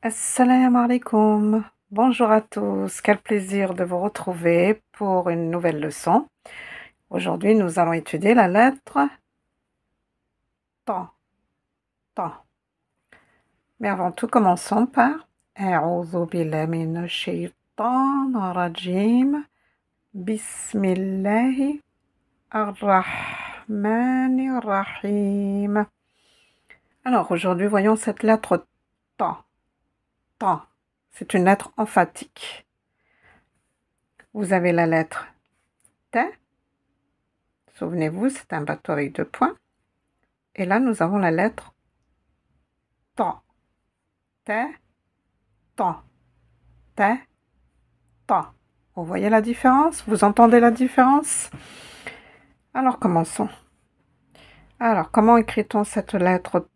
Assalamu alaikum. Bonjour à tous. Quel plaisir de vous retrouver pour une nouvelle leçon. Aujourd'hui, nous allons étudier la lettre TAN. Mais avant tout, commençons par rajim. ar-Rahman rahim Alors aujourd'hui, voyons cette lettre temps. C'est une lettre emphatique. Vous avez la lettre T. Souvenez-vous, c'est un bateau avec deux points. Et là, nous avons la lettre t T, t T, t Vous voyez la différence Vous entendez la différence Alors, commençons. Alors, comment écrit-on cette lettre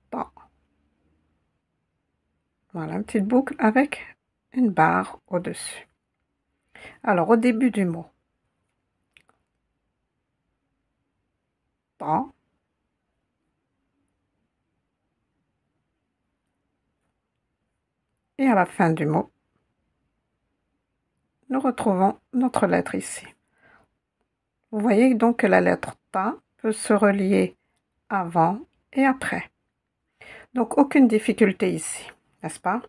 voilà, une petite boucle avec une barre au-dessus. Alors, au début du mot, t, et à la fin du mot, nous retrouvons notre lettre ici. Vous voyez donc que la lettre t peut se relier avant et après. Donc aucune difficulté ici n'est-ce pas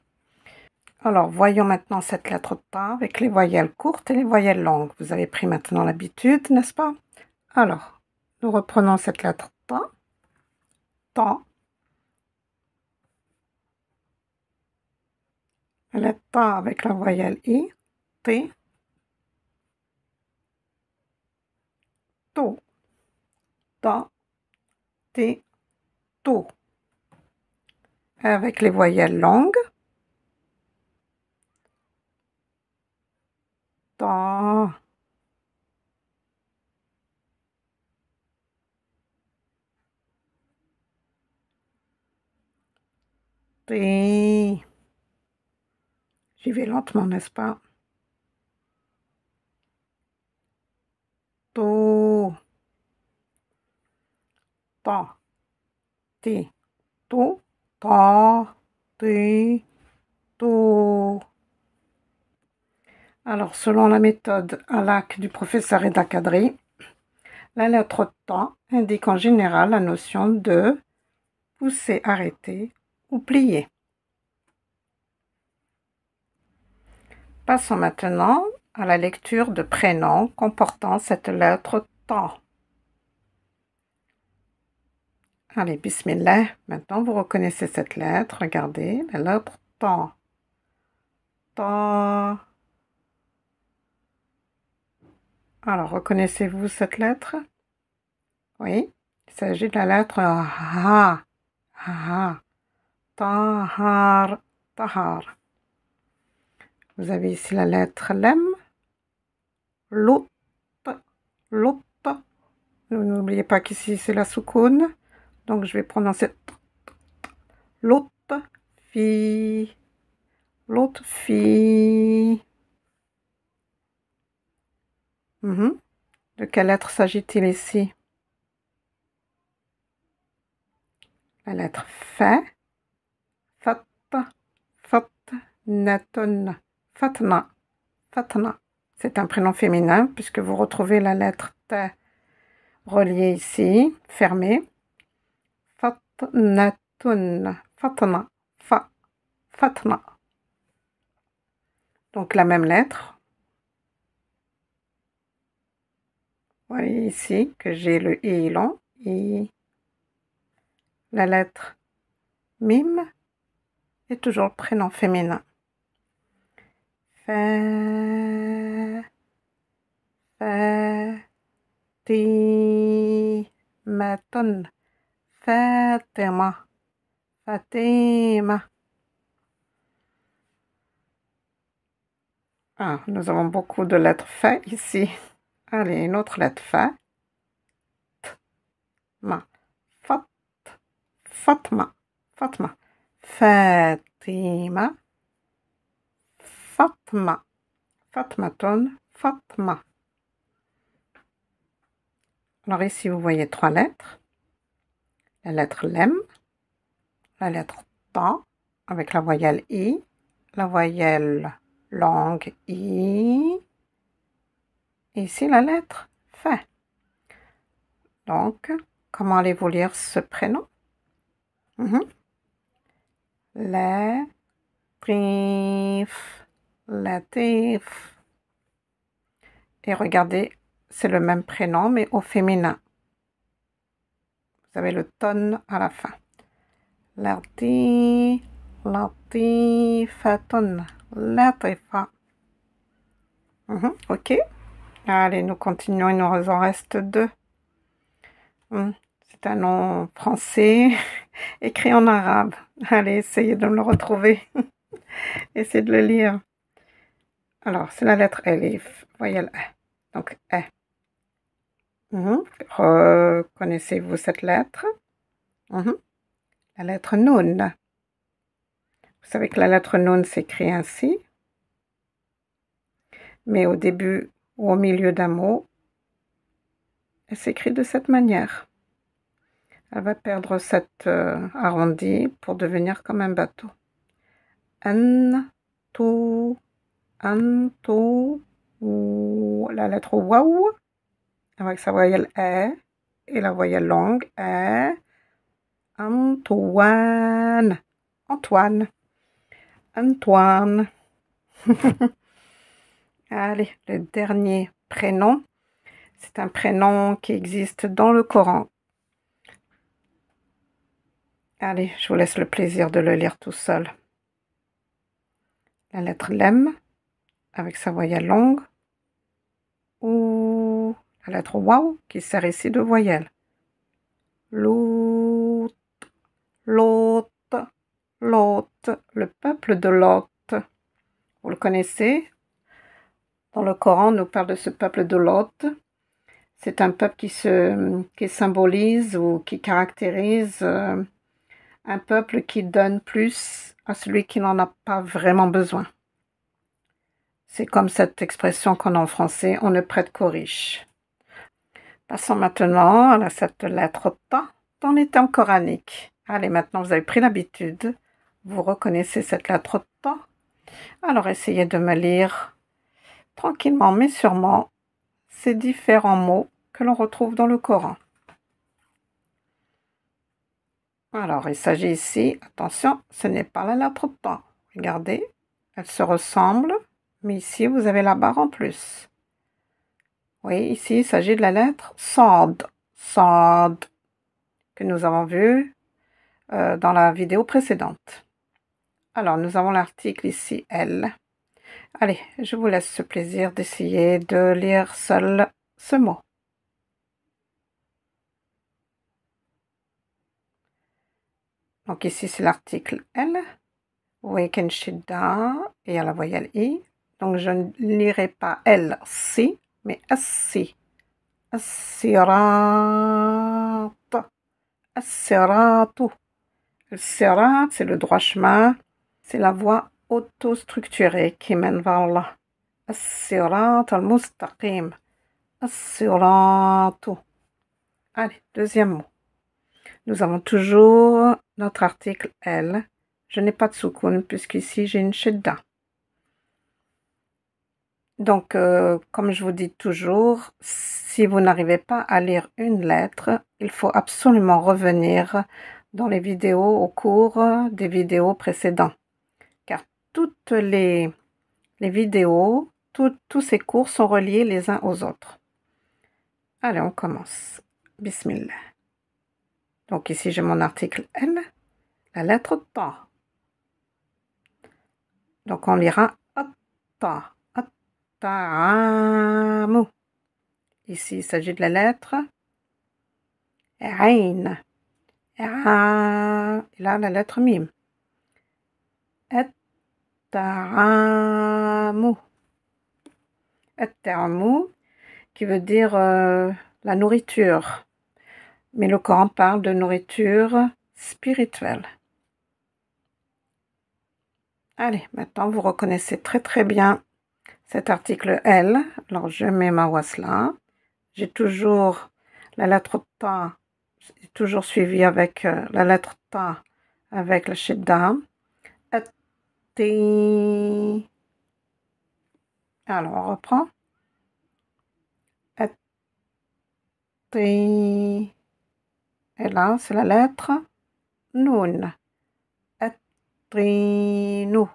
Alors, voyons maintenant cette lettre ta avec les voyelles courtes et les voyelles longues. Vous avez pris maintenant l'habitude, n'est-ce pas Alors, nous reprenons cette lettre TA. Temps. La lettre TA avec la voyelle I. T. To. Ta. T. To avec les voyelles longues. Dans J'y vais lentement, n'est-ce pas Do. T. Alors, selon la méthode ALAC du professeur Eda Kadri, la lettre temps indique en général la notion de pousser, arrêter ou plier. Passons maintenant à la lecture de prénoms comportant cette lettre temps. Allez, bismillah. Maintenant, vous reconnaissez cette lettre. Regardez, la lettre ta. Ta. Alors, reconnaissez-vous cette lettre Oui, il s'agit de la lettre ha. Ha. Tahar. Tahar. Vous avez ici la lettre lem. Lot. Lot. N'oubliez pas qu'ici, c'est la soukoun. Donc, je vais prononcer l'autre fille. L'autre fille. Mhm. De quelle lettre s'agit-il ici? La lettre F, Fat. Fat. Naton. Fatna. Fatna. C'est un prénom féminin puisque vous retrouvez la lettre T reliée ici, fermée fatna, fa, fatna. Donc la même lettre. voyez ici que j'ai le i long, et La lettre mim est toujours le prénom féminin. Fa, Fatima. Fatima. Ah, nous avons beaucoup de lettres fait ici. Allez, une autre lettre fait. Ma. Fat. Fatma. Fatma. Fatima. Fatma. Fatima. Fatma. Alors ici, vous voyez trois lettres la lettre lem, la lettre T, avec la voyelle i, la voyelle longue i, et ici la lettre f. Donc, comment allez-vous lire ce prénom mm -hmm. latif. Et regardez, c'est le même prénom mais au féminin. Vous avez le tonne à la fin. Lati, latifatun, latifa. pas mhm, ok. Allez, nous continuons. Il nous en reste deux. Mhm, c'est un nom français écrit en arabe. Allez, essayez de le retrouver. essayez de le lire. Alors, c'est la lettre Elif, voyelle E. Donc, E. Mhm. Reconnaissez-vous cette lettre mhm. La lettre Nun. Vous savez que la lettre Nun s'écrit ainsi. Mais au début ou au milieu d'un mot, elle s'écrit de cette manière. Elle va perdre cet euh, arrondi pour devenir comme un bateau. An, to, ou la lettre waouh avec sa voyelle E et la voyelle longue E. Antoine. Antoine. Antoine. Allez, le dernier prénom. C'est un prénom qui existe dans le Coran. Allez, je vous laisse le plaisir de le lire tout seul. La lettre Lem avec sa voyelle longue. Ou la lettre « wow qui sert ici de voyelle. L'autre, Lot Lot le peuple de Lot Vous le connaissez Dans le Coran, on nous parle de ce peuple de Lot C'est un peuple qui, symbolise ou qui caractérise euh, un peuple qui donne plus à celui qui n'en a pas vraiment besoin. C'est comme cette expression qu'on a en français, on ne prête qu'aux riches. Passons maintenant à cette lettre temps dans les termes coraniques. Allez, maintenant vous avez pris l'habitude. Vous reconnaissez cette lettre temps. Alors essayez de me lire tranquillement mais sûrement ces différents mots que l'on retrouve dans le Coran. Alors il s'agit ici, attention, ce n'est pas la lettre temps. Regardez, elle se ressemble, mais ici vous avez la barre en plus. Oui, ici, il s'agit de la lettre Sand. Sand, que nous avons vu euh, dans la vidéo précédente. Alors, nous avons l'article ici, L. Allez, je vous laisse ce plaisir d'essayer de lire seul ce mot. Donc ici, c'est l'article L. Shida, et à la voyelle I. Donc je ne lirai pas L si, mais assi assirat assirat c'est le droit chemin c'est la voie auto-structurée qui mène vers Allah al mustaqim allez deuxième mot nous avons toujours notre article L je n'ai pas de soukoun puisqu'ici j'ai une chedda donc, euh, comme je vous dis toujours, si vous n'arrivez pas à lire une lettre, il faut absolument revenir dans les vidéos au cours des vidéos précédentes. Car toutes les, vidéos, tous ces cours sont reliés les uns aux autres. Allez, on commence. Bismillah. Donc ici, j'ai mon article L, la lettre Ta. Donc on lira Ta. Ici, il s'agit de la lettre Ain. Là, la lettre mime. Et taamu qui veut dire euh, la nourriture. Mais le Coran parle de nourriture spirituelle. Allez, maintenant vous reconnaissez très très bien cet article L. Alors, je mets ma là. J'ai toujours la lettre ta, toujours suivi avec euh, la lettre ta, avec la Et Alors, on reprend. Et là, c'est la lettre Noun. T Nous.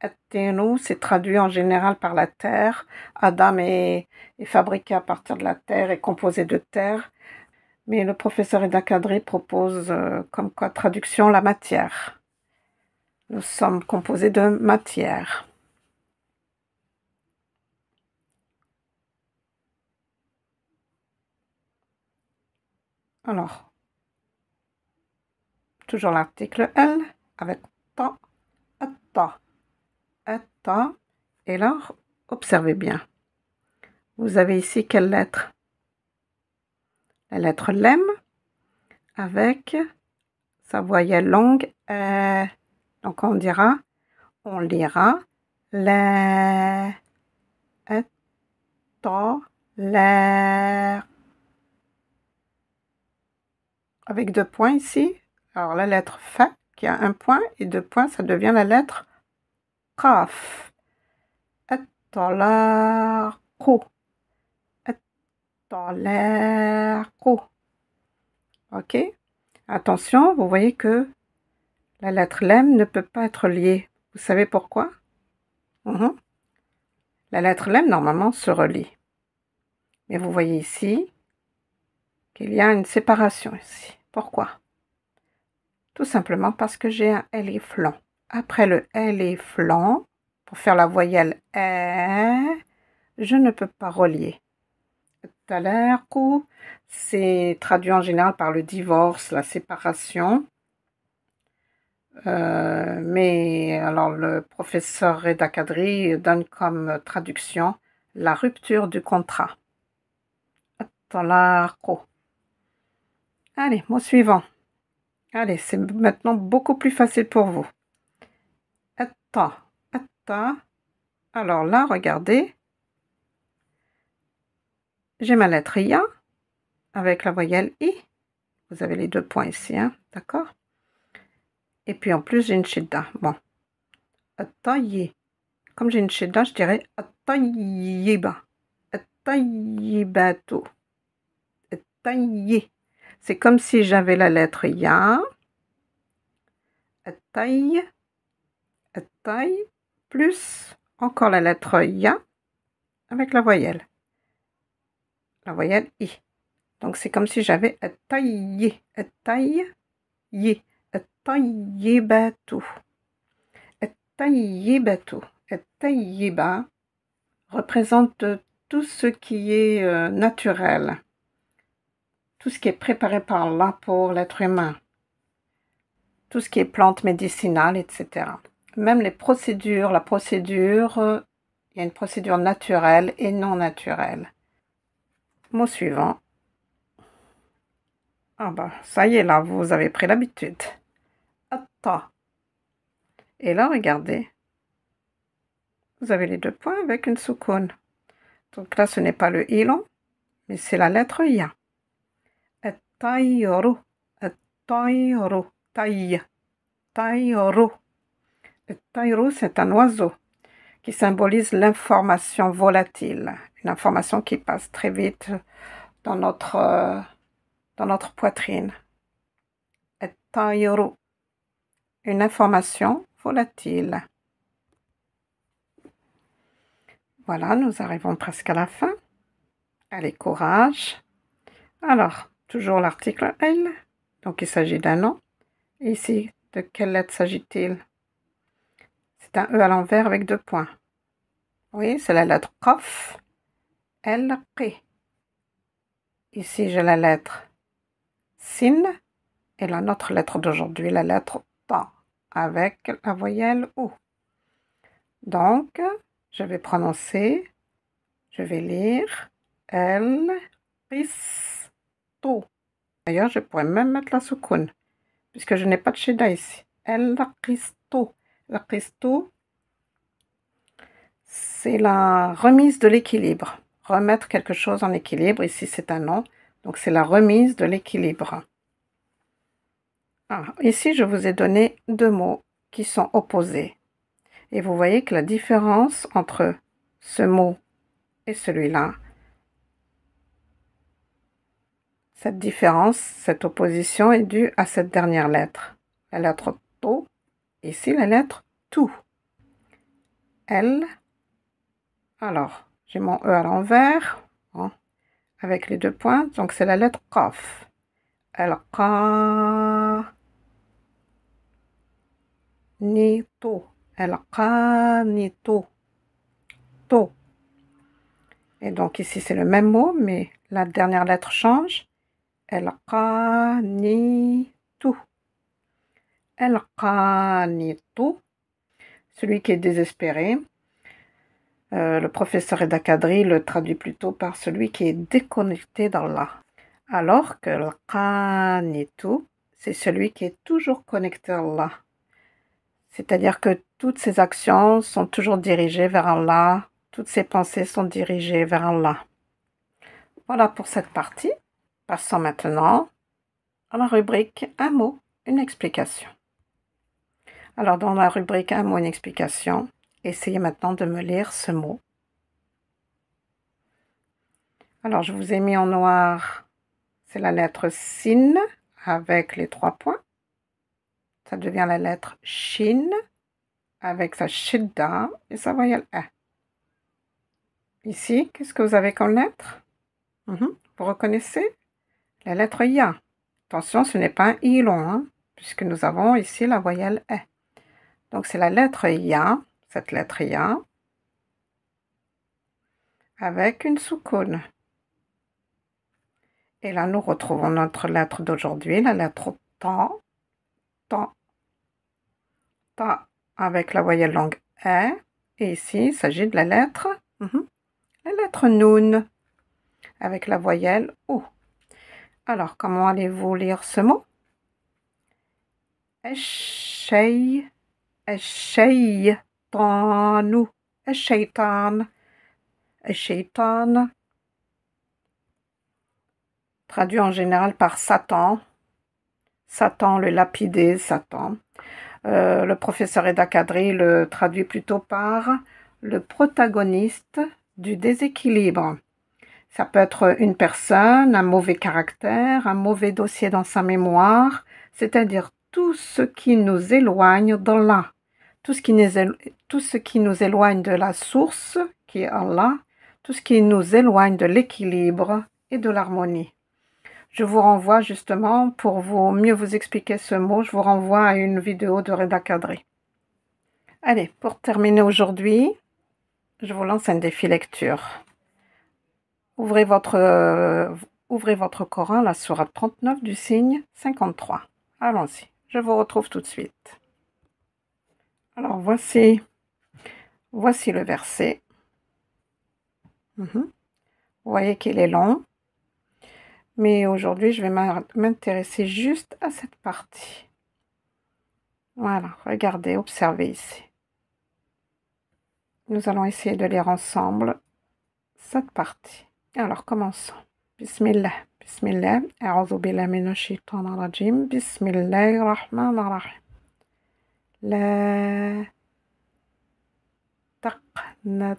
Atenu, c'est traduit en général par la terre. Adam est, fabriqué à partir de la terre, et composé de terre. Mais le professeur Eda Kadri propose euh, comme traduction la matière. Nous sommes composés de matière. Alors, toujours l'article L avec ta, ta. Et là, observez bien. Vous avez ici quelle lettre La lettre Lem avec sa voyelle longue. Euh, donc on dira, on lira la l'air. Avec deux points ici. Alors la lettre F qui a un point et deux points, ça devient la lettre ok attention vous voyez que la lettre lem ne peut pas être liée vous savez pourquoi mhm. la lettre lem normalement se relie mais vous voyez ici qu'il y a une séparation ici pourquoi tout simplement parce que j'ai un et flanc. Après le L et flanc, pour faire la voyelle E, je ne peux pas relier. Talerku, c'est traduit en général par le divorce, la séparation. Euh, mais alors le professeur Reda Kadri donne comme traduction la rupture du contrat. Talerku. Allez, mot suivant. Allez, c'est maintenant beaucoup plus facile pour vous. Alors là, regardez. J'ai ma lettre IA hein, avec la voyelle I. Vous avez les deux points ici, hein? d'accord Et puis en plus, j'ai une shidda. Bon. yé. Comme j'ai une chida, je dirais ben. attayyeba. yé. C'est comme si j'avais la lettre Ya. Hein. yé plus encore la lettre YA avec la voyelle. La voyelle I. Donc c'est comme si j'avais taillé, taillé, taillé bateau, taillé bateau, taillé bas représente tout ce qui est euh, naturel, tout ce qui est préparé par là pour l'être humain, tout ce qui est plante médicinale, etc. Même les procédures, la procédure, euh, il y a une procédure naturelle et non naturelle. Mot suivant. Ah bah, ça y est, là, vous avez pris l'habitude. Et là, regardez. Vous avez les deux points avec une soukoun. Donc là, ce n'est pas le ilon, mais c'est la lettre ya. Taï. Taïrou c'est un oiseau qui symbolise l'information volatile, une information qui passe très vite dans notre, euh, dans notre poitrine. Et une information volatile. Voilà, nous arrivons presque à la fin. Allez, courage. Alors, toujours l'article L. Donc, il s'agit d'un nom. Ici, de quelle lettre s'agit-il c'est un E à l'envers avec deux points. Oui, c'est la lettre Kof. L, Q. Ici, j'ai la lettre Sin et la notre lettre d'aujourd'hui, la lettre Ta, avec la voyelle O. Donc, je vais prononcer, je vais lire L Ris, D'ailleurs, je pourrais même mettre la soukoun, puisque je n'ai pas de shida ici. El, Risto. Le c'est la remise de l'équilibre. Remettre quelque chose en équilibre. Ici, c'est un nom. Donc, c'est la remise de l'équilibre. Ah, ici, je vous ai donné deux mots qui sont opposés. Et vous voyez que la différence entre ce mot et celui-là, cette différence, cette opposition est due à cette dernière lettre, la lettre Ici, la lettre tout. L. Alors, j'ai mon E à l'envers, hein, avec les deux points. Donc, c'est la lettre Qaf. elle K. Ni to. ni to. Et donc, ici, c'est le même mot, mais la dernière lettre change. Elle, K. ni tout. El qanitu celui qui est désespéré. Euh, le professeur Edakadri le traduit plutôt par celui qui est déconnecté d'Allah. Alors que al c'est celui qui est toujours connecté à Allah. C'est-à-dire que toutes ses actions sont toujours dirigées vers Allah, toutes ses pensées sont dirigées vers Allah. Voilà pour cette partie. Passons maintenant à la rubrique Un mot, une explication. Alors dans la rubrique Un mot, une explication, essayez maintenant de me lire ce mot. Alors je vous ai mis en noir, c'est la lettre sin avec les trois points. Ça devient la lettre shin avec sa shidda et sa voyelle e. Ici, qu'est-ce que vous avez comme lettre mhm, Vous reconnaissez La lettre ya. Attention, ce n'est pas un i long, hein, puisque nous avons ici la voyelle e. Donc c'est la lettre IA hein, cette lettre IA hein, avec une soukoune. Et là, nous retrouvons notre lettre d'aujourd'hui, la lettre tan »,« tan »,« tan » avec la voyelle longue E. Et ici, il s'agit de la lettre, mhm, la lettre avec la voyelle ou ». Alors, comment allez-vous lire ce mot الشيطان الشيطان الشيطان traduit en général par Satan. Satan, le lapidé, Satan. Euh, le professeur Eda Kadri le traduit plutôt par le protagoniste du déséquilibre. Ça peut être une personne, un mauvais caractère, un mauvais dossier dans sa mémoire, c'est-à-dire tout ce qui nous éloigne de l'un tout ce, qui nous éloigne de la source, qui est Allah, tout ce qui nous éloigne de l'équilibre et de l'harmonie. Je vous renvoie justement, pour vous mieux vous expliquer ce mot, je vous renvoie à une vidéo de Reda Cadré. Allez, pour terminer aujourd'hui, je vous lance un défi lecture. Ouvrez votre, ouvrez votre Coran, la sourate 39 du signe 53. Allons-y, je vous retrouve tout de suite. Alors voici, voici le verset. Mhm. Vous voyez qu'il est long. Mais aujourd'hui, je vais m'intéresser juste à cette partie. Voilà, regardez, observez ici. Nous allons essayer de lire ensemble cette partie. Alors, commençons. Bismillah. Bismillah. billahi minash rajim. لا Min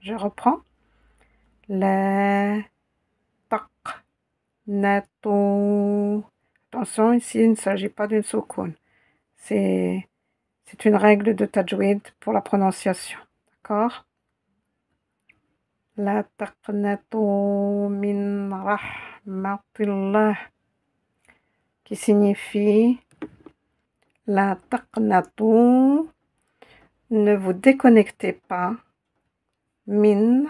Je reprends. La Attention, ici, il ne s'agit pas d'une soukoun. C'est une règle de tajwid pour la prononciation. D'accord la تقنطوا min rahmatullah qui signifie la taqnatu ne vous déconnectez pas min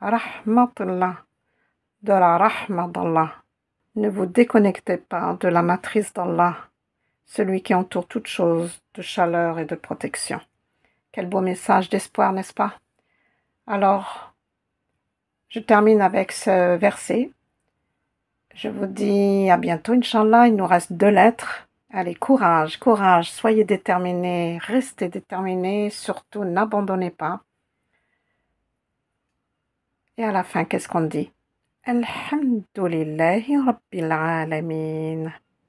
rahmatullah de la rahma ne vous déconnectez pas de la matrice d'Allah celui qui entoure toute chose de chaleur et de protection quel beau message d'espoir n'est-ce pas alors je termine avec ce verset. Je vous dis à bientôt, Inch'Allah. Il nous reste deux lettres. Allez, courage, courage, soyez déterminés, restez déterminés, surtout n'abandonnez pas. Et à la fin, qu'est-ce qu'on dit Rabbil Alameen.